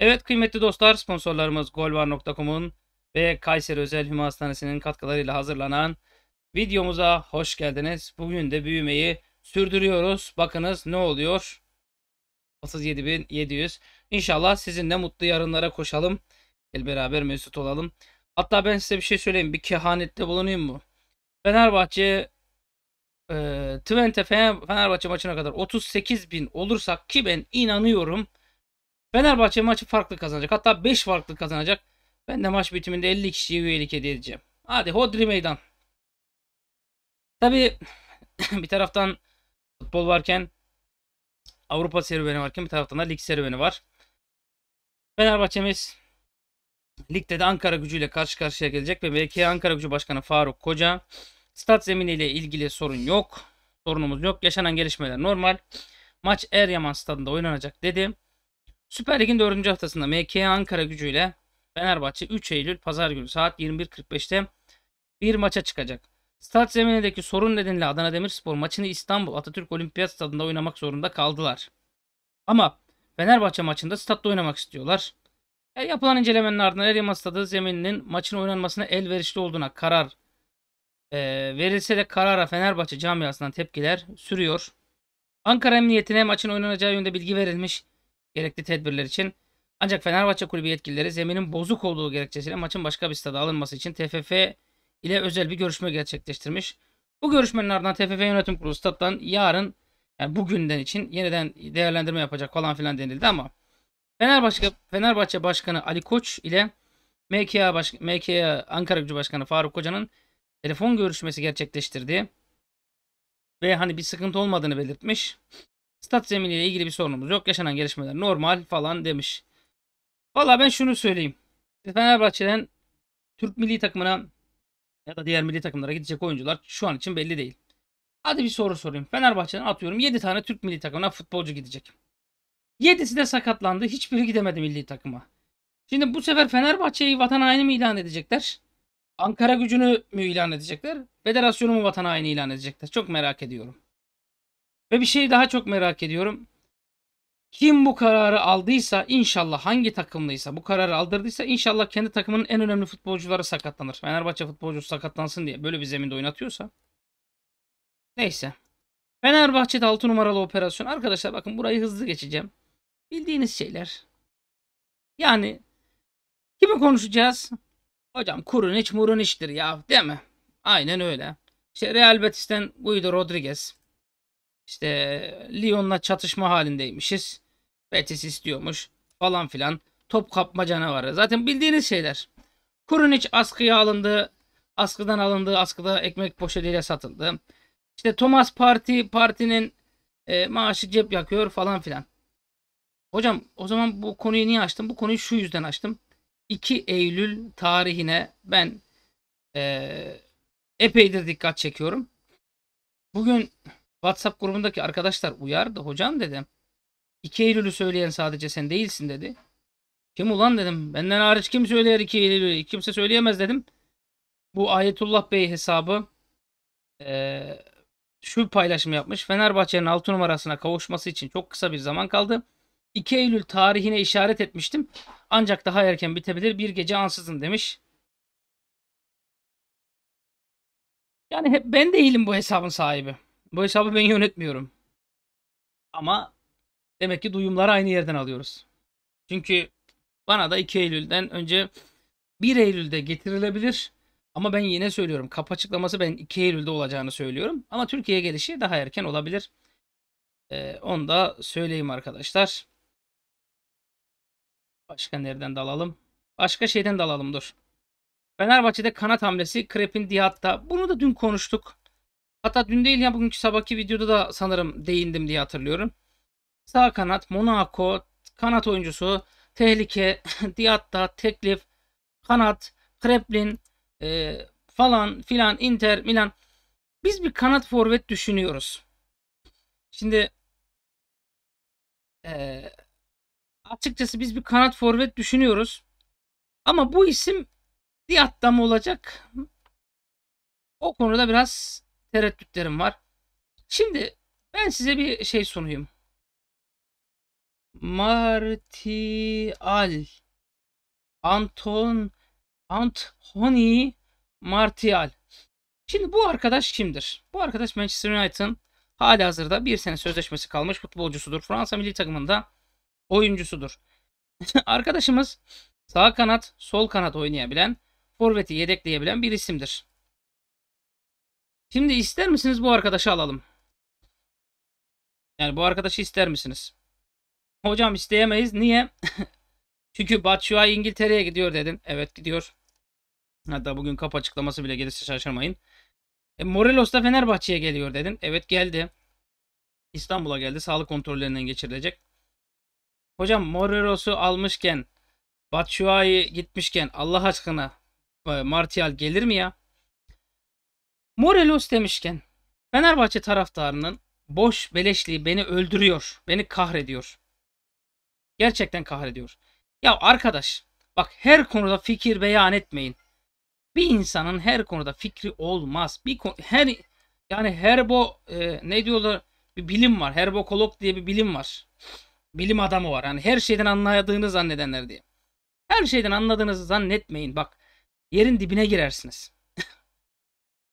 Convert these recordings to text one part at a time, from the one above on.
Evet kıymetli dostlar sponsorlarımız golvar.com'un ve Kayseri Özel Hüma Hastanesi'nin katkılarıyla hazırlanan videomuza hoş geldiniz. Bugün de büyümeyi sürdürüyoruz. Bakınız ne oluyor? 37.700. İnşallah sizinle mutlu yarınlara koşalım. El beraber mesut olalım. Hatta ben size bir şey söyleyeyim. Bir kehanette bulunayım mı? Fenerbahçe e, Twente Fenerbahçe maçına kadar 38 bin olursak ki ben inanıyorum Fenerbahçe maçı farklı kazanacak. Hatta 5 farklı kazanacak. Ben de maç bitiminde 50 kişiye üyelik hediye edeceğim. Hadi hodri meydan. Tabi bir taraftan futbol varken Avrupa serüveni varken bir taraftan da lig serüveni var. Fenerbahçe'miz ligde de Ankara gücüyle karşı karşıya gelecek ve belki Ankara gücü başkanı Faruk Koca stat zeminiyle ilgili sorun yok. Sorunumuz yok. Yaşanan gelişmeler normal. Maç Eryaman stadında oynanacak dedim. Süper Lig'in 4. haftasında MK Ankara gücüyle Fenerbahçe 3 Eylül Pazar günü saat 21.45'te bir maça çıkacak. Stat zeminindeki sorun nedeniyle Adana Demirspor maçını İstanbul Atatürk Olimpiyat Stadında oynamak zorunda kaldılar. Ama Fenerbahçe maçında statta oynamak istiyorlar. Her yapılan incelemenin ardından Eryaman Stadı zemininin maçın oynanmasına elverişli olduğuna karar e, verilse de karara Fenerbahçe camiasından tepkiler sürüyor. Ankara Emniyetine maçın oynanacağı yönünde bilgi verilmiş gerekli tedbirler için. Ancak Fenerbahçe kulübü yetkilileri zeminin bozuk olduğu gerekçesiyle maçın başka bir stada alınması için TFF ile özel bir görüşme gerçekleştirmiş. Bu görüşmenin ardından TFF yönetim kurulu stat'tan yarın yani bugünden için yeniden değerlendirme yapacak falan filan denildi ama Fenerbahçe, Fenerbahçe Başkanı Ali Koç ile MKA, baş, MKA Ankara Gücü Başkanı Faruk Koca'nın telefon görüşmesi gerçekleştirdi ve hani bir sıkıntı olmadığını belirtmiş. Stat zeminiyle ilgili bir sorunumuz yok. Yaşanan gelişmeler normal falan demiş. Valla ben şunu söyleyeyim. Fenerbahçe'den Türk milli takımına ya da diğer milli takımlara gidecek oyuncular şu an için belli değil. Hadi bir soru sorayım. Fenerbahçe'den atıyorum 7 tane Türk milli takımına futbolcu gidecek. 7'si de sakatlandı. Hiçbiri gidemedi milli takıma. Şimdi bu sefer Fenerbahçe'yi vatan haini mi ilan edecekler? Ankara gücünü mü ilan edecekler? Federasyonu mu vatan haini ilan edecekler? Çok merak ediyorum. Ve bir şey daha çok merak ediyorum. Kim bu kararı aldıysa inşallah hangi takımlıysa bu kararı aldırdıysa inşallah kendi takımının en önemli futbolcuları sakatlanır. Fenerbahçe futbolcusu sakatlansın diye böyle bir zeminde oynatıyorsa. Neyse. Fenerbahçe'de 6 numaralı operasyon. Arkadaşlar bakın burayı hızlı geçeceğim. Bildiğiniz şeyler. Yani kimi konuşacağız? Hocam Kurunic Muruniç'tir ya değil mi? Aynen öyle. İşte Real Betis'ten buydu Rodriguez. İşte Lyon'la çatışma halindeymişiz. Betis istiyormuş falan filan. Top kapma canavarı. Zaten bildiğiniz şeyler. Kurunic askıya alındı. Askıdan alındı. Askıda ekmek poşetiyle satıldı. İşte Thomas Parti partinin e, maaşı cep yakıyor falan filan. Hocam o zaman bu konuyu niye açtım? Bu konuyu şu yüzden açtım. 2 Eylül tarihine ben e, epeydir dikkat çekiyorum. Bugün WhatsApp grubundaki arkadaşlar uyardı. Hocam dedim. 2 Eylül'ü söyleyen sadece sen değilsin dedi. Kim ulan dedim. Benden hariç kim söyler 2 Eylül'ü? Kimse söyleyemez dedim. Bu Ayetullah Bey hesabı e, şu paylaşım yapmış. Fenerbahçe'nin 6 numarasına kavuşması için çok kısa bir zaman kaldı. 2 Eylül tarihine işaret etmiştim. Ancak daha erken bitebilir. Bir gece ansızın demiş. Yani hep ben değilim bu hesabın sahibi. Bu hesabı ben yönetmiyorum. Ama demek ki duyumları aynı yerden alıyoruz. Çünkü bana da 2 Eylül'den önce 1 Eylül'de getirilebilir. Ama ben yine söylüyorum. Kap açıklaması ben 2 Eylül'de olacağını söylüyorum. Ama Türkiye gelişi daha erken olabilir. Ee, onu da söyleyeyim arkadaşlar. Başka nereden dalalım? Başka şeyden dalalım dur. Fenerbahçe'de kanat hamlesi Krepin Dihat'ta. Bunu da dün konuştuk. Hatta dün değil ya bugünkü sabahki videoda da sanırım değindim diye hatırlıyorum. Sağ kanat Monaco kanat oyuncusu tehlike Diatta teklif kanat Kreplin e, falan filan Inter Milan biz bir kanat forvet düşünüyoruz. Şimdi e, açıkçası biz bir kanat forvet düşünüyoruz. Ama bu isim Diatta mı olacak? O konuda biraz tereddütlerim var. Şimdi ben size bir şey sunayım. Martial Anton Antoni Martial. Şimdi bu arkadaş kimdir? Bu arkadaş Manchester United'ın hali hazırda bir sene sözleşmesi kalmış futbolcusudur. Fransa milli takımında oyuncusudur. Arkadaşımız sağ kanat, sol kanat oynayabilen, forveti yedekleyebilen bir isimdir. Şimdi ister misiniz bu arkadaşı alalım? Yani bu arkadaşı ister misiniz? Hocam isteyemeyiz. Niye? Çünkü Batshuayi İngiltere'ye gidiyor dedin. Evet gidiyor. Hatta bugün kap açıklaması bile gelirse şaşırmayın. E, Morelos da Fenerbahçe'ye geliyor dedin. Evet geldi. İstanbul'a geldi. Sağlık kontrollerinden geçirilecek. Hocam Morelos'u almışken Batshuayi gitmişken Allah aşkına e, Martial gelir mi ya? Morelos demişken Fenerbahçe taraftarının boş beleşliği beni öldürüyor. Beni kahrediyor. Gerçekten kahrediyor. Ya arkadaş bak her konuda fikir beyan etmeyin. Bir insanın her konuda fikri olmaz. Bir konu, her yani herbo e, ne diyorlar bir bilim var. Herbokolog diye bir bilim var. Bilim adamı var. Yani her şeyden anladığını zannedenler diye. Her şeyden anladığınızı zannetmeyin. Bak yerin dibine girersiniz.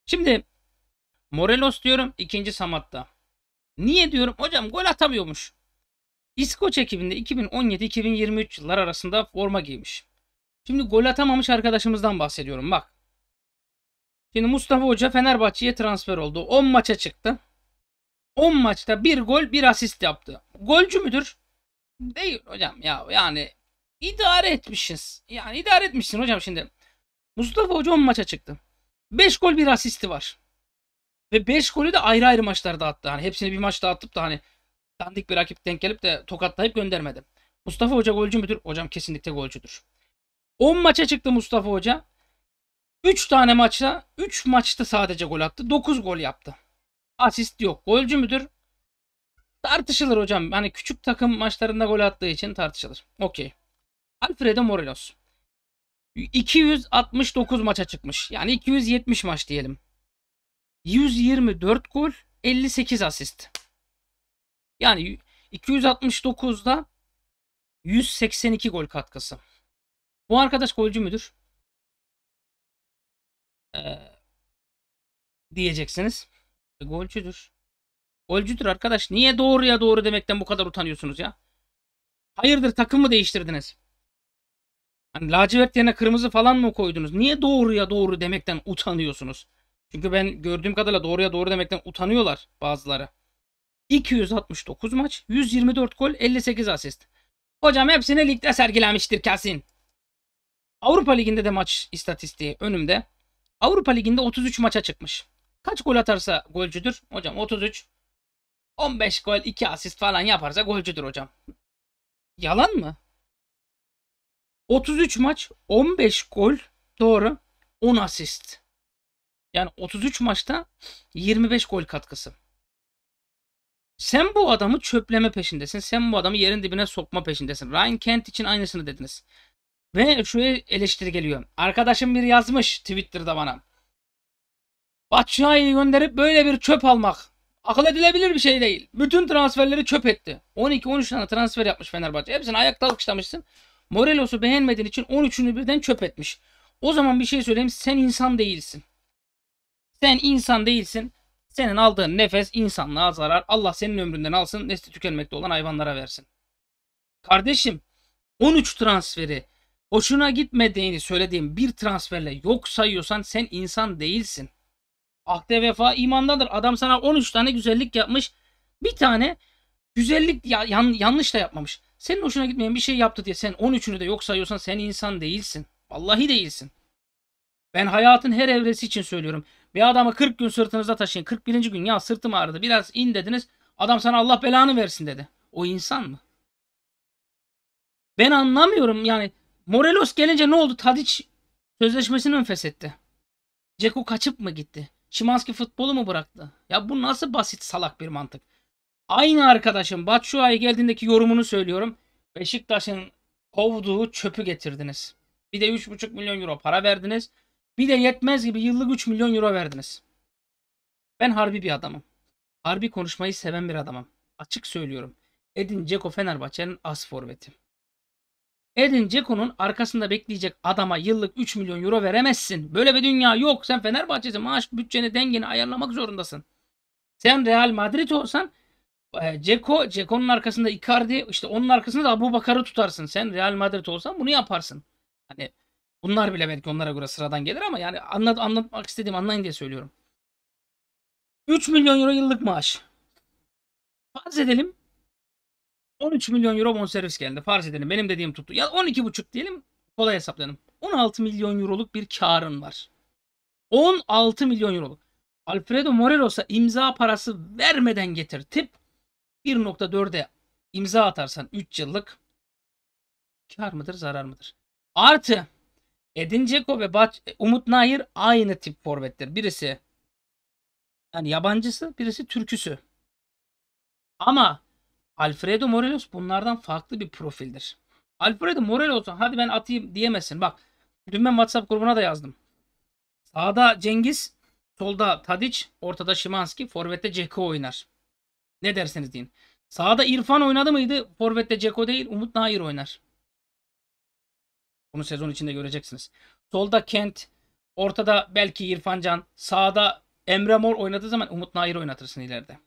Şimdi Morelos diyorum ikinci Samat'ta. Niye diyorum? Hocam gol atamıyormuş. İskoç ekibinde 2017-2023 yıllar arasında forma giymiş. Şimdi gol atamamış arkadaşımızdan bahsediyorum bak. Şimdi Mustafa Hoca Fenerbahçe'ye transfer oldu. 10 maça çıktı. 10 maçta bir gol bir asist yaptı. Golcü müdür? Değil hocam ya yani idare etmişsiniz. Yani idare etmişsin hocam şimdi. Mustafa Hoca 10 maça çıktı. 5 gol bir asisti var. Ve 5 golü de ayrı ayrı maçlarda attı. Hani hepsini bir maçta atıp da hani dandik bir rakip denk gelip de tokatlayıp göndermedi. Mustafa Hoca golcü müdür? Hocam kesinlikle golcüdür. 10 maça çıktı Mustafa Hoca. 3 tane maçta 3 maçta sadece gol attı. 9 gol yaptı. Asist yok. Golcü müdür? Tartışılır hocam. Hani küçük takım maçlarında gol attığı için tartışılır. Okey. Alfredo Morelos. 269 maça çıkmış. Yani 270 maç diyelim. 124 gol, 58 asist. Yani 269'da 182 gol katkısı. Bu arkadaş golcü müdür? Ee, diyeceksiniz. golcüdür. Golcüdür arkadaş. Niye doğruya doğru demekten bu kadar utanıyorsunuz ya? Hayırdır takım mı değiştirdiniz? Hani lacivert yerine kırmızı falan mı koydunuz? Niye doğruya doğru demekten utanıyorsunuz? Çünkü ben gördüğüm kadarıyla doğruya doğru demekten utanıyorlar bazıları. 269 maç, 124 gol, 58 asist. Hocam hepsini ligde sergilemiştir kesin. Avrupa Ligi'nde de maç istatistiği önümde. Avrupa Ligi'nde 33 maça çıkmış. Kaç gol atarsa golcüdür? Hocam 33. 15 gol, 2 asist falan yaparsa golcüdür hocam. Yalan mı? 33 maç 15 gol doğru 10 asist. Yani 33 maçta 25 gol katkısı. Sen bu adamı çöpleme peşindesin. Sen bu adamı yerin dibine sokma peşindesin. Ryan Kent için aynısını dediniz. Ve şu eleştiri geliyor. Arkadaşım bir yazmış Twitter'da bana. Batshuayi'yi gönderip böyle bir çöp almak. Akıl edilebilir bir şey değil. Bütün transferleri çöp etti. 12-13 tane transfer yapmış Fenerbahçe. Hepsini ayakta alkışlamışsın. Morelos'u beğenmediğin için 13'ünü birden çöp etmiş. O zaman bir şey söyleyeyim. Sen insan değilsin. Sen insan değilsin. Senin aldığın nefes insanlığa zarar. Allah senin ömründen alsın. Nesli tükenmekte olan hayvanlara versin. Kardeşim 13 transferi hoşuna gitmediğini söylediğim bir transferle yok sayıyorsan sen insan değilsin. Akde vefa imandadır. Adam sana 13 tane güzellik yapmış. Bir tane güzellik ya, yan, yanlış da yapmamış. Senin hoşuna gitmeyen bir şey yaptı diye sen 13'ünü de yok sayıyorsan sen insan değilsin. Vallahi değilsin. Ben hayatın her evresi için söylüyorum. Bir adamı 40 gün sırtınızda taşıyın. 41. gün ya sırtım ağrıdı biraz in dediniz. Adam sana Allah belanı versin dedi. O insan mı? Ben anlamıyorum yani. Morelos gelince ne oldu? Tadic sözleşmesini mi feshetti? Ceko kaçıp mı gitti? Şimanski futbolu mu bıraktı? Ya bu nasıl basit salak bir mantık? Aynı arkadaşım Batshuayi geldiğindeki yorumunu söylüyorum. Beşiktaş'ın kovduğu çöpü getirdiniz. Bir de 3,5 milyon euro para verdiniz. Bir de yetmez gibi yıllık 3 milyon euro verdiniz. Ben harbi bir adamım. Harbi konuşmayı seven bir adamım. Açık söylüyorum. Edin Ceko Fenerbahçe'nin as forveti. Edin Ceko'nun arkasında bekleyecek adama yıllık 3 milyon euro veremezsin. Böyle bir dünya yok. Sen Fenerbahçe'si maaş bütçeni dengeni ayarlamak zorundasın. Sen Real Madrid olsan Ceko, e, Ceko'nun arkasında Icardi, işte onun arkasında da Abu Bakar'ı tutarsın. Sen Real Madrid olsan bunu yaparsın. Hani bunlar bile belki onlara göre sıradan gelir ama yani anlat, anlatmak istediğim anlayın diye söylüyorum. 3 milyon euro yıllık maaş. Farz edelim 13 milyon euro bonservis geldi. Farz edelim benim dediğim tuttu. Ya 12,5 diyelim kolay hesaplayalım. 16 milyon euroluk bir karın var. 16 milyon euroluk. Alfredo Morelos'a imza parası vermeden getir tip. 1.4'e imza atarsan 3 yıllık kar mıdır zarar mıdır? Artı Edin Dzeko ve Bat e, Umut Nayir aynı tip forvettir. Birisi yani yabancısı birisi türküsü. Ama Alfredo Morelos bunlardan farklı bir profildir. Alfredo Morelos hadi ben atayım diyemezsin. Bak dün ben WhatsApp grubuna da yazdım. Sağda Cengiz, solda Tadic, ortada Şimanski, forvette Ceko oynar. Ne derseniz deyin. Sağda İrfan oynadı mıydı? Forvet'te Ceko değil Umut Nahir oynar. Bunu sezon içinde göreceksiniz. Solda Kent, ortada belki İrfan Can, sağda Emre Mor oynadığı zaman Umut Nahir oynatırsın ileride.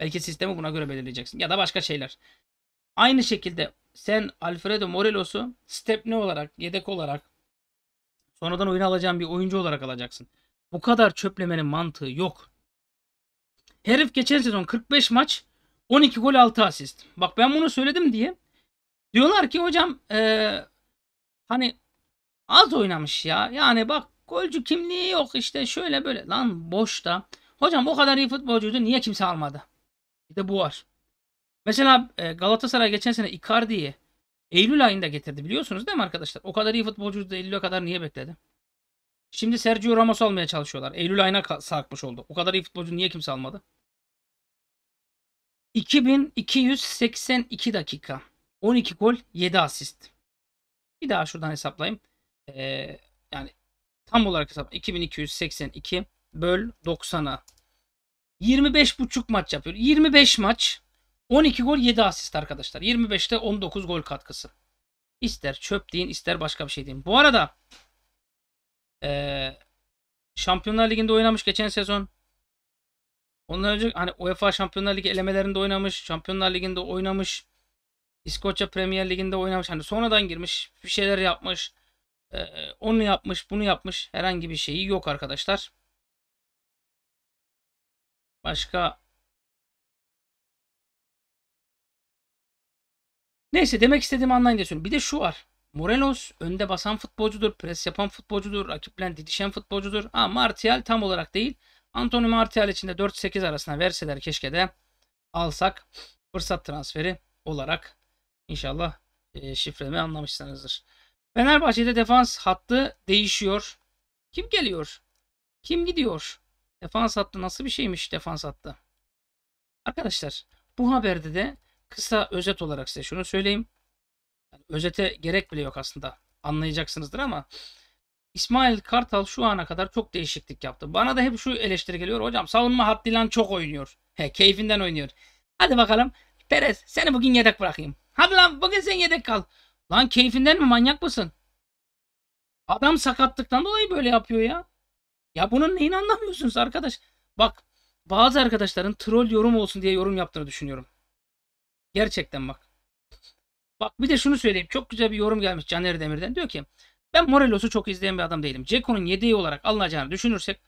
Belki sistemi buna göre belirleyeceksin ya da başka şeyler. Aynı şekilde sen Alfredo Morelos'u Stepney olarak, yedek olarak sonradan oyuna alacağın bir oyuncu olarak alacaksın. Bu kadar çöplemenin mantığı yok. Herif geçen sezon 45 maç 12 gol 6 asist. Bak ben bunu söyledim diye. Diyorlar ki hocam ee, hani az oynamış ya. Yani bak golcü kimliği yok işte şöyle böyle. Lan boşta. Hocam o kadar iyi futbolcuydu niye kimse almadı? Bir de bu var. Mesela e, Galatasaray geçen sene Icardi'yi Eylül ayında getirdi biliyorsunuz değil mi arkadaşlar? O kadar iyi futbolcuydu da Eylül'e kadar niye bekledi? Şimdi Sergio Ramos almaya çalışıyorlar. Eylül ayına sarkmış oldu. O kadar iyi futbolcu niye kimse almadı? 2282 dakika. 12 gol 7 asist. Bir daha şuradan hesaplayayım. Ee, yani tam olarak hesap 2282 böl 90'a 25,5 maç yapıyor. 25 maç 12 gol 7 asist arkadaşlar. 25'te 19 gol katkısı. İster çöp deyin ister başka bir şey deyin. Bu arada ee, Şampiyonlar Ligi'nde oynamış geçen sezon. Ondan önce hani UEFA Şampiyonlar Ligi elemelerinde oynamış, Şampiyonlar Ligi'nde oynamış, İskoçya Premier Ligi'nde oynamış. Hani sonradan girmiş, bir şeyler yapmış. E, e, onu yapmış, bunu yapmış. Herhangi bir şeyi yok arkadaşlar. Başka Neyse demek istediğimi anlayın diye söylüyorum. Bir de şu var. Morelos önde basan futbolcudur, pres yapan futbolcudur, rakiple didişen futbolcudur. Ama Martial tam olarak değil. Antonio Martial için de 4-8 arasına verseler keşke de alsak fırsat transferi olarak inşallah e, şifremi anlamışsınızdır. Fenerbahçe'de defans hattı değişiyor. Kim geliyor? Kim gidiyor? Defans hattı nasıl bir şeymiş defans hattı? Arkadaşlar bu haberde de kısa özet olarak size şunu söyleyeyim. Yani özete gerek bile yok aslında. Anlayacaksınızdır ama İsmail Kartal şu ana kadar çok değişiklik yaptı. Bana da hep şu eleştiri geliyor. Hocam savunma hattıyla çok oynuyor. He, keyfinden oynuyor. Hadi bakalım. Perez seni bugün yedek bırakayım. Hadi lan bugün sen yedek kal. Lan keyfinden mi manyak mısın? Adam sakatlıktan dolayı böyle yapıyor ya. Ya bunun neyini anlamıyorsunuz arkadaş? Bak bazı arkadaşların troll yorum olsun diye yorum yaptığını düşünüyorum. Gerçekten bak. Bak bir de şunu söyleyeyim. Çok güzel bir yorum gelmiş Caner Demir'den. Diyor ki ben Morelos'u çok izleyen bir adam değilim. Ceko'nun yedeği olarak alınacağını düşünürsek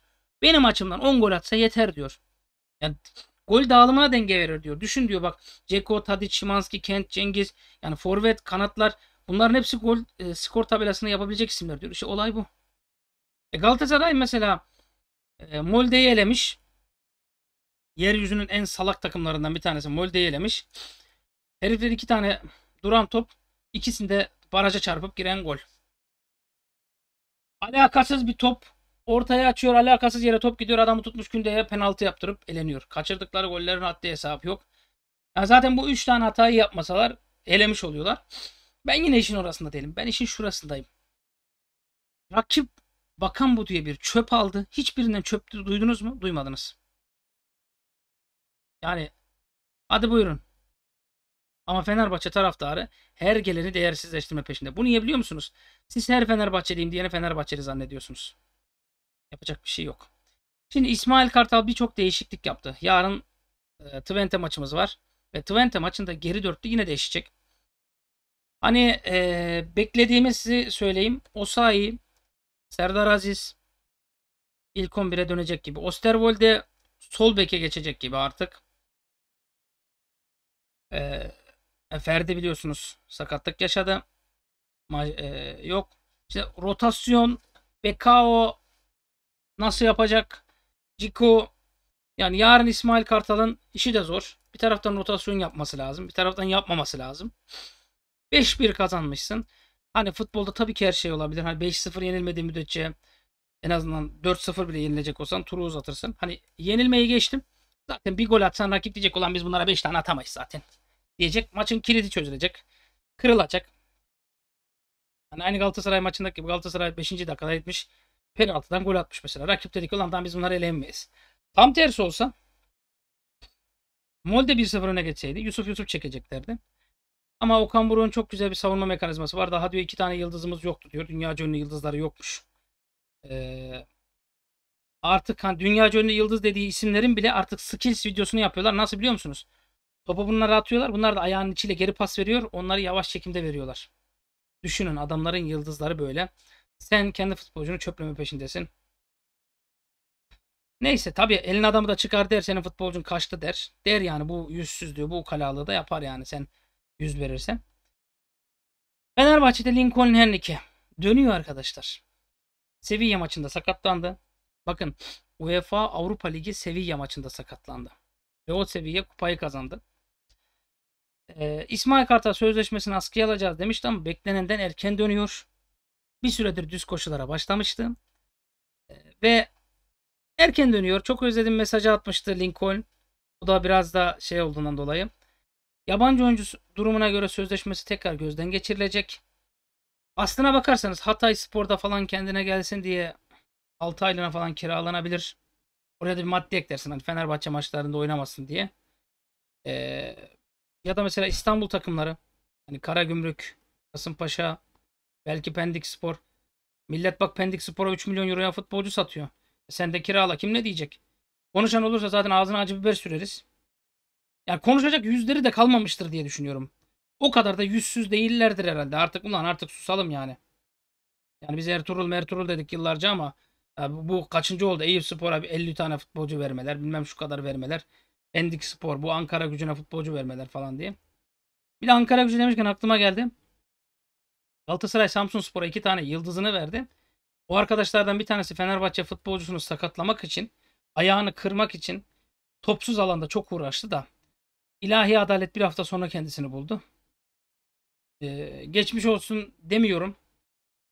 benim açımdan 10 gol atsa yeter diyor. Yani gol dağılımına denge verir diyor. Düşün diyor bak Ceko, Tadic, Şimanski, Kent, Cengiz yani forvet, kanatlar bunların hepsi gol e, skor tabelasını yapabilecek isimler diyor. İşte olay bu. E Galatasaray mesela e, Molde'yi elemiş. Yeryüzünün en salak takımlarından bir tanesi Molde'yi elemiş. Herifler iki tane duran top ikisinde baraja çarpıp giren gol. Alakasız bir top ortaya açıyor. Alakasız yere top gidiyor. Adamı tutmuş Günde'ye penaltı yaptırıp eleniyor. Kaçırdıkları gollerin haddi hesabı yok. Ya zaten bu 3 tane hatayı yapmasalar elemiş oluyorlar. Ben yine işin orasında değilim. Ben işin şurasındayım. Rakip Bakan bu diye bir çöp aldı. Hiçbirinden çöptü duydunuz mu? Duymadınız. Yani hadi buyurun. Ama Fenerbahçe taraftarı her geleni değersizleştirme peşinde. Bunu niye biliyor musunuz? Siz her Fenerbahçeliyim diyene Fenerbahçeli zannediyorsunuz. Yapacak bir şey yok. Şimdi İsmail Kartal birçok değişiklik yaptı. Yarın e, Twente maçımız var. Ve Twente maçında geri dörtlü yine değişecek. Hani e, beklediğimi size söyleyeyim. Osayi, Serdar Aziz ilk 11'e dönecek gibi. Osterwold'e sol beke geçecek gibi artık. E, e, Ferdi biliyorsunuz sakatlık yaşadı. Ma e, yok. İşte rotasyon Bekao nasıl yapacak? Ciko yani yarın İsmail Kartal'ın işi de zor. Bir taraftan rotasyon yapması lazım. Bir taraftan yapmaması lazım. 5-1 kazanmışsın. Hani futbolda tabii ki her şey olabilir. Hani 5-0 yenilmediği müddetçe en azından 4-0 bile yenilecek olsan turu uzatırsın. Hani yenilmeyi geçtim. Zaten bir gol atsan rakip diyecek olan biz bunlara 5 tane atamayız zaten diyecek. Maçın kilidi çözülecek. Kırılacak. Hani aynı Galatasaray maçındaki gibi Galatasaray 5. dakikada gitmiş. Penaltıdan gol atmış mesela. Rakip dedik ulan tamam biz bunları elenmeyiz. Tam tersi olsa Molde 1-0 öne geçseydi Yusuf Yusuf çekeceklerdi. Ama Okan Buruk'un çok güzel bir savunma mekanizması var. Daha diyor iki tane yıldızımız yoktu diyor. Dünya ünlü yıldızları yokmuş. Ee, artık hani dünya ünlü yıldız dediği isimlerin bile artık skills videosunu yapıyorlar. Nasıl biliyor musunuz? Topu bunlara atıyorlar. Bunlar da ayağının içiyle geri pas veriyor. Onları yavaş çekimde veriyorlar. Düşünün adamların yıldızları böyle. Sen kendi futbolcunu çöpleme peşindesin. Neyse tabii elin adamı da çıkar der senin futbolcun kaçtı der. Der yani bu yüzsüz diyor bu ukalalığı da yapar yani sen yüz verirsen. Fenerbahçe'de Lincoln Henrique dönüyor arkadaşlar. Sevilla maçında sakatlandı. Bakın UEFA Avrupa Ligi Sevilla maçında sakatlandı. Ve o Sevilla kupayı kazandı. E, İsmail Kartal sözleşmesini askıya alacağız demişti ama beklenenden erken dönüyor. Bir süredir düz koşulara başlamıştı. E, ve erken dönüyor. Çok özledim mesajı atmıştı Lincoln. Bu da biraz da şey olduğundan dolayı. Yabancı oyuncu durumuna göre sözleşmesi tekrar gözden geçirilecek. Aslına bakarsanız Hatay Spor'da falan kendine gelsin diye 6 aylığına falan kiralanabilir. Oraya da bir madde eklersin. Hani Fenerbahçe maçlarında oynamasın diye. Ee, ya da mesela İstanbul takımları. Hani Karagümrük, Kasımpaşa, belki Pendik Spor. Millet bak Pendik Spor'a 3 milyon euroya futbolcu satıyor. E sen de kirala. Kim ne diyecek? Konuşan olursa zaten ağzına acı biber süreriz. Yani konuşacak yüzleri de kalmamıştır diye düşünüyorum. O kadar da yüzsüz değillerdir herhalde. Artık ulan artık susalım yani. Yani biz Ertuğrul Mertuğrul dedik yıllarca ama bu kaçıncı oldu? Eyüp Spor'a 50 tane futbolcu vermeler, bilmem şu kadar vermeler. Endik Spor. Bu Ankara gücüne futbolcu vermeler falan diye. Bir de Ankara gücü demişken aklıma geldi. Galatasaray Samsun Spor'a iki tane yıldızını verdi. O arkadaşlardan bir tanesi Fenerbahçe futbolcusunu sakatlamak için, ayağını kırmak için topsuz alanda çok uğraştı da ilahi adalet bir hafta sonra kendisini buldu. Ee, geçmiş olsun demiyorum.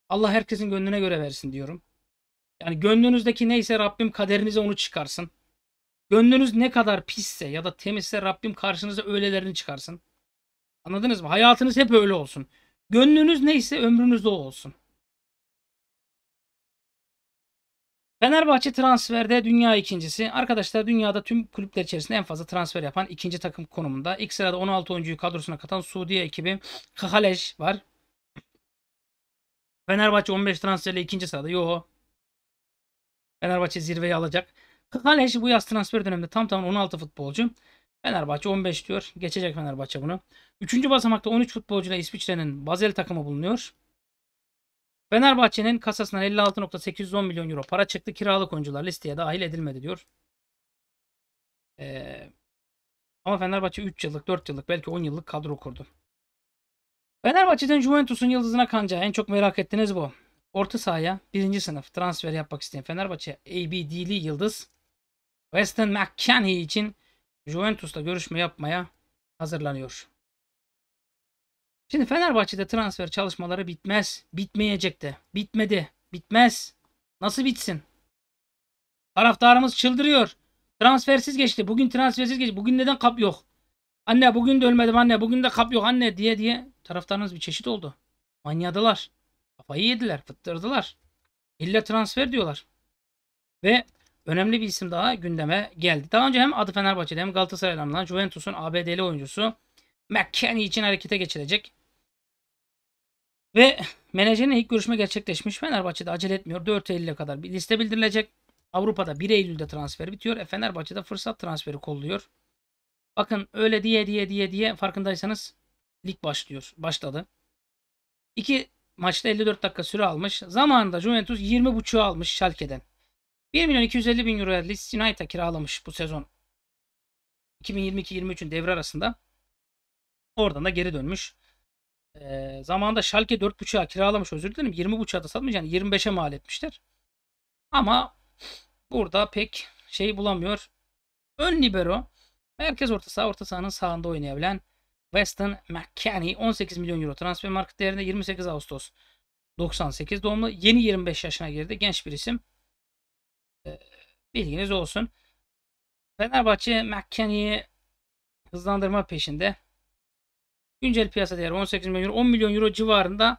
Allah herkesin gönlüne göre versin diyorum. Yani gönlünüzdeki neyse Rabbim kaderinize onu çıkarsın. Gönlünüz ne kadar pisse ya da temizse Rabbim karşınıza öylelerini çıkarsın. Anladınız mı? Hayatınız hep öyle olsun. Gönlünüz neyse ömrünüzde o olsun. Fenerbahçe transferde dünya ikincisi. Arkadaşlar dünyada tüm kulüpler içerisinde en fazla transfer yapan ikinci takım konumunda. İlk sırada 16 oyuncuyu kadrosuna katan Suudi ekibi Kahaleş var. Fenerbahçe 15 transferle ikinci sırada. Yo. Fenerbahçe zirveyi alacak. Kıkaleş bu yaz transfer döneminde tam tam 16 futbolcu. Fenerbahçe 15 diyor. Geçecek Fenerbahçe bunu. Üçüncü basamakta 13 futbolcuyla İsviçre'nin Bazel takımı bulunuyor. Fenerbahçe'nin kasasından 56.810 milyon euro para çıktı. Kiralık oyuncular listeye dahil edilmedi diyor. Ee, ama Fenerbahçe 3 yıllık, 4 yıllık belki 10 yıllık kadro kurdu. Fenerbahçe'den Juventus'un yıldızına kanca en çok merak ettiniz bu. Orta sahaya birinci sınıf transfer yapmak isteyen Fenerbahçe ABD'li yıldız Weston McKennie için Juventus'la görüşme yapmaya hazırlanıyor. Şimdi Fenerbahçe'de transfer çalışmaları bitmez. Bitmeyecek de. Bitmedi. Bitmez. Nasıl bitsin? Taraftarımız çıldırıyor. Transfersiz geçti. Bugün transfersiz geçti. Bugün neden kap yok? Anne bugün de ölmedim anne. Bugün de kap yok anne diye diye. Taraftarınız bir çeşit oldu. Manyadılar. Kafayı yediler. Fıttırdılar. İlla transfer diyorlar. Ve önemli bir isim daha gündeme geldi. Daha önce hem adı Fenerbahçe'de hem Galatasaray'da anılan Juventus'un ABD'li oyuncusu McKennie için harekete geçilecek. Ve menajerine ilk görüşme gerçekleşmiş. Fenerbahçe'de acele etmiyor. 4 Eylül'e kadar bir liste bildirilecek. Avrupa'da 1 Eylül'de transfer bitiyor. E Fenerbahçe'de fırsat transferi kolluyor. Bakın öyle diye diye diye diye farkındaysanız lig başlıyor. Başladı. İki maçta 54 dakika süre almış. Zamanında Juventus 20.5'u almış Şalke'den. 1 milyon 250 bin euroya Leeds United'a kiralamış bu sezon. 2022-23'ün devre arasında. Oradan da geri dönmüş. E, zamanında Schalke 4.5'a kiralamış özür dilerim. 20.5'a da satmış yani 25'e mal etmişler. Ama burada pek şey bulamıyor. Ön libero merkez orta saha orta sahanın sağında oynayabilen Weston McKennie 18 milyon euro transfer market değerinde 28 Ağustos 98 doğumlu. Yeni 25 yaşına girdi. Genç bir isim. Ee, bilginiz olsun. Fenerbahçe McKennie'yi hızlandırma peşinde. Güncel piyasa değeri 18 milyon euro, 10 milyon euro civarında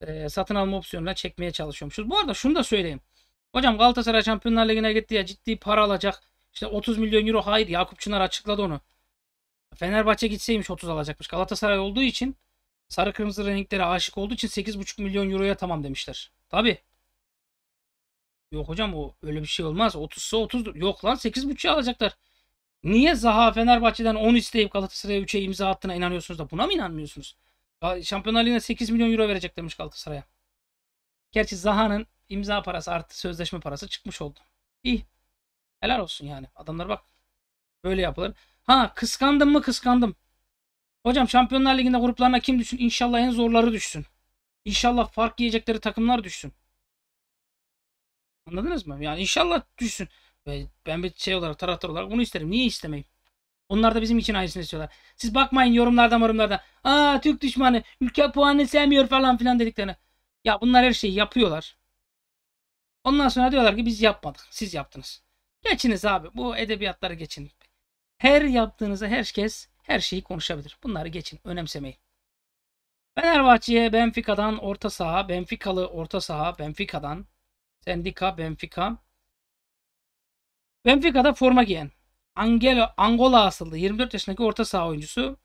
e, satın alma opsiyonuna çekmeye çalışıyormuşuz. Bu arada şunu da söyleyeyim. Hocam Galatasaray Şampiyonlar Ligi'ne gitti ya ciddi para alacak. İşte 30 milyon euro hayır Yakup Çınar açıkladı onu. Fenerbahçe gitseymiş 30 alacakmış. Galatasaray olduğu için sarı kırmızı renklere aşık olduğu için 8,5 milyon euroya tamam demişler. Tabi Yok hocam o öyle bir şey olmaz. 30'sa 30 yok lan 8.5'e alacaklar. Niye Zaha Fenerbahçe'den 10 isteyip Galatasaray'a 3'e imza attığına inanıyorsunuz da buna mı inanmıyorsunuz? Şampiyonlar Ligi'ne 8 milyon euro verecek demiş Galatasaray'a. Gerçi Zaha'nın imza parası artı sözleşme parası çıkmış oldu. İyi. Helal olsun yani. Adamlar bak böyle yapılır. Ha kıskandım mı kıskandım. Hocam Şampiyonlar Ligi'nde gruplarına kim düşsün? İnşallah en zorları düşsün. İnşallah fark yiyecekleri takımlar düşsün. Anladınız mı? Yani inşallah düşsün. Ben bir şey olarak taraftar olarak bunu isterim. Niye istemeyim? Onlar da bizim için aynısını istiyorlar. Siz bakmayın yorumlarda yorumlarda. Aa Türk düşmanı ülke puanını sevmiyor falan filan dediklerine. Ya bunlar her şeyi yapıyorlar. Ondan sonra diyorlar ki biz yapmadık. Siz yaptınız. Geçiniz abi. Bu edebiyatları geçin. Her yaptığınızı herkes her şeyi konuşabilir. Bunları geçin. Önemsemeyin. Fenerbahçe'ye Benfica'dan orta saha, Benfikalı orta saha, Benfica'dan Sendika, Benfica. Benfica'da forma giyen Angelo, Angola asıllı 24 yaşındaki orta saha oyuncusu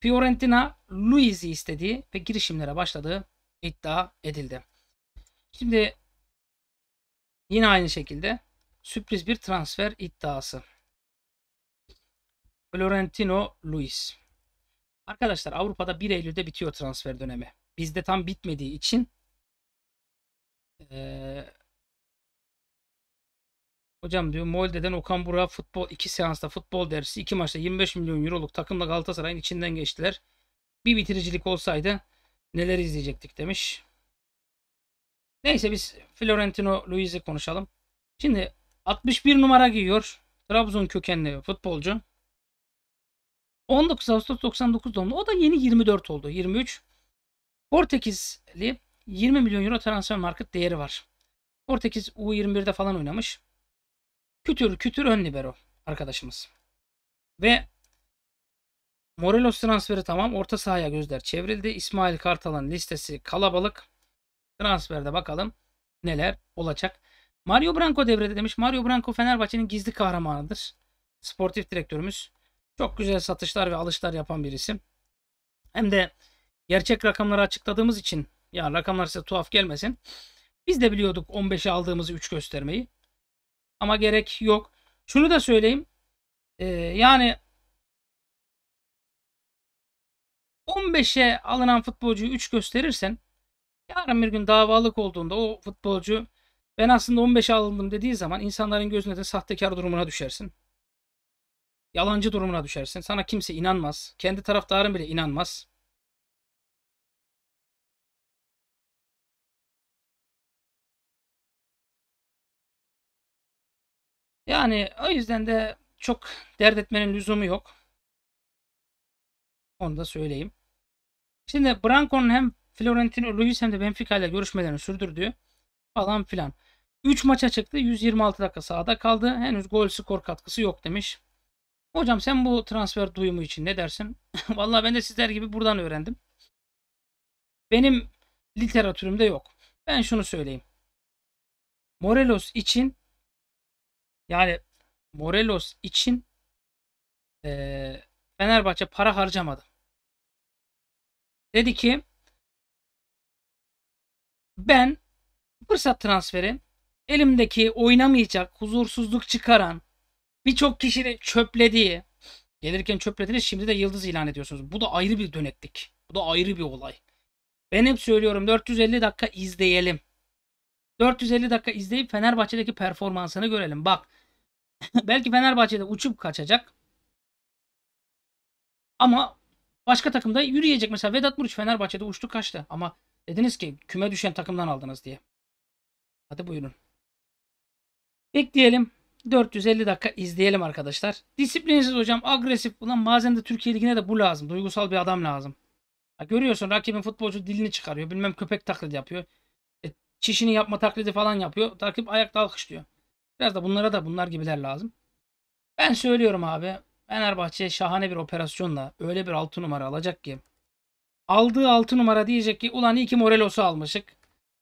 Fiorentina Luiz'i istedi ve girişimlere başladı iddia edildi. Şimdi yine aynı şekilde sürpriz bir transfer iddiası. Florentino Luis. Arkadaşlar Avrupa'da 1 Eylül'de bitiyor transfer dönemi. Bizde tam bitmediği için e, Hocam diyor Molde'den Okan Burak futbol iki seansta futbol dersi iki maçta 25 milyon euroluk takımla Galatasaray'ın içinden geçtiler. Bir bitiricilik olsaydı neler izleyecektik demiş. Neyse biz Florentino Luiz'i konuşalım. Şimdi 61 numara giyiyor. Trabzon kökenli futbolcu. 19 Ağustos 99 doğumlu. O da yeni 24 oldu. 23. Portekizli 20 milyon euro transfer market değeri var. Portekiz U21'de falan oynamış. Kütür kütür ön libero arkadaşımız. Ve Morelos transferi tamam. Orta sahaya gözler çevrildi. İsmail Kartal'ın listesi kalabalık. Transferde bakalım neler olacak. Mario Branco devrede demiş. Mario Branco Fenerbahçe'nin gizli kahramanıdır. Sportif direktörümüz. Çok güzel satışlar ve alışlar yapan bir isim. Hem de gerçek rakamları açıkladığımız için ya rakamlar size tuhaf gelmesin. Biz de biliyorduk 15'e aldığımızı 3 göstermeyi ama gerek yok. Şunu da söyleyeyim. Ee, yani 15'e alınan futbolcuyu 3 gösterirsen yarın bir gün davalık olduğunda o futbolcu ben aslında 15'e alındım dediği zaman insanların gözünde de sahtekar durumuna düşersin. Yalancı durumuna düşersin. Sana kimse inanmaz. Kendi taraftarın bile inanmaz. Yani o yüzden de çok dert etmenin lüzumu yok. Onu da söyleyeyim. Şimdi Branco'nun hem Florentino Luis hem de Benfica ile görüşmelerini sürdürdü falan filan. 3 maça çıktı. 126 dakika sahada kaldı. Henüz gol skor katkısı yok demiş. Hocam sen bu transfer duyumu için ne dersin? Vallahi ben de sizler gibi buradan öğrendim. Benim literatürümde yok. Ben şunu söyleyeyim. Morelos için yani Morelos için e, Fenerbahçe para harcamadı. Dedi ki ben fırsat transferi elimdeki oynamayacak, huzursuzluk çıkaran, birçok kişinin çöplediği, gelirken çöplediniz şimdi de yıldız ilan ediyorsunuz. Bu da ayrı bir döneklik. Bu da ayrı bir olay. Ben hep söylüyorum 450 dakika izleyelim. 450 dakika izleyip Fenerbahçe'deki performansını görelim. Bak belki Fenerbahçe'de uçup kaçacak. Ama başka takımda yürüyecek. Mesela Vedat Muriç Fenerbahçe'de uçtu kaçtı. Ama dediniz ki küme düşen takımdan aldınız diye. Hadi buyurun. Bekleyelim. 450 dakika izleyelim arkadaşlar. Disiplinsiz hocam agresif. Ulan bazen de Türkiye Ligi'ne de bu lazım. Duygusal bir adam lazım. Ya görüyorsun rakibin futbolcu dilini çıkarıyor. Bilmem köpek taklidi yapıyor. E, çişini yapma taklidi falan yapıyor. Takip ayakta alkışlıyor. Biraz da bunlara da bunlar gibiler lazım. Ben söylüyorum abi. Fenerbahçe şahane bir operasyonla öyle bir 6 numara alacak ki. Aldığı 6 numara diyecek ki ulan iyi ki Morelos'u almışık.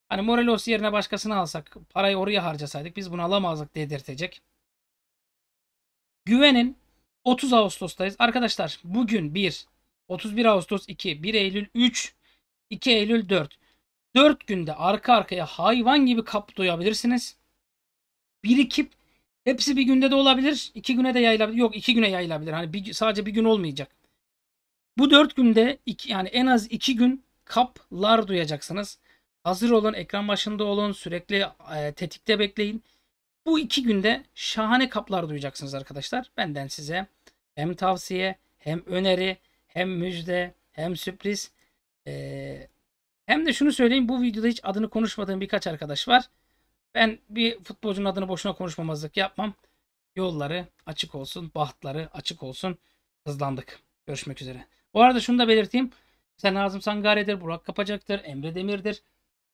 Hani Morelos yerine başkasını alsak parayı oraya harcasaydık biz bunu alamazdık dedirtecek. Güvenin 30 Ağustos'tayız. Arkadaşlar bugün 1, 31 Ağustos 2, 1 Eylül 3, 2 Eylül 4. 4 günde arka arkaya hayvan gibi kap duyabilirsiniz birikip hepsi bir günde de olabilir. iki güne de yayılabilir. Yok iki güne yayılabilir. Hani bir, sadece bir gün olmayacak. Bu dört günde iki, yani en az iki gün kaplar duyacaksınız. Hazır olun, ekran başında olun, sürekli e, tetikte bekleyin. Bu iki günde şahane kaplar duyacaksınız arkadaşlar. Benden size hem tavsiye, hem öneri, hem müjde, hem sürpriz. E, hem de şunu söyleyeyim bu videoda hiç adını konuşmadığım birkaç arkadaş var. Ben bir futbolcunun adını boşuna konuşmamazlık yapmam. Yolları açık olsun, bahtları açık olsun. Hızlandık. Görüşmek üzere. Bu arada şunu da belirteyim. Sen Nazım Sangare'dir, Burak Kapacak'tır, Emre Demir'dir.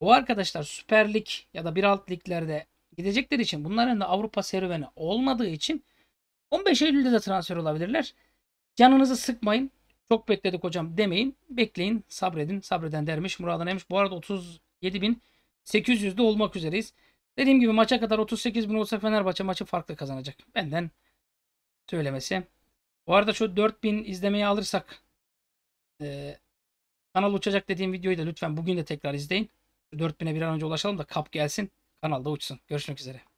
Bu arkadaşlar Süper Lig ya da bir alt liglerde gidecekleri için bunların da Avrupa serüveni olmadığı için 15 Eylül'de de transfer olabilirler. Canınızı sıkmayın. Çok bekledik hocam demeyin. Bekleyin, sabredin. Sabreden dermiş, muradan demiş. Bu arada 37.800'de olmak üzereyiz. Dediğim gibi maça kadar 38 bin olsa Fenerbahçe maçı farklı kazanacak. Benden söylemesi. Bu arada şu 4000 izlemeyi alırsak e, kanal uçacak dediğim videoyu da lütfen bugün de tekrar izleyin. 4000'e bir an önce ulaşalım da kap gelsin. Kanalda uçsun. Görüşmek üzere.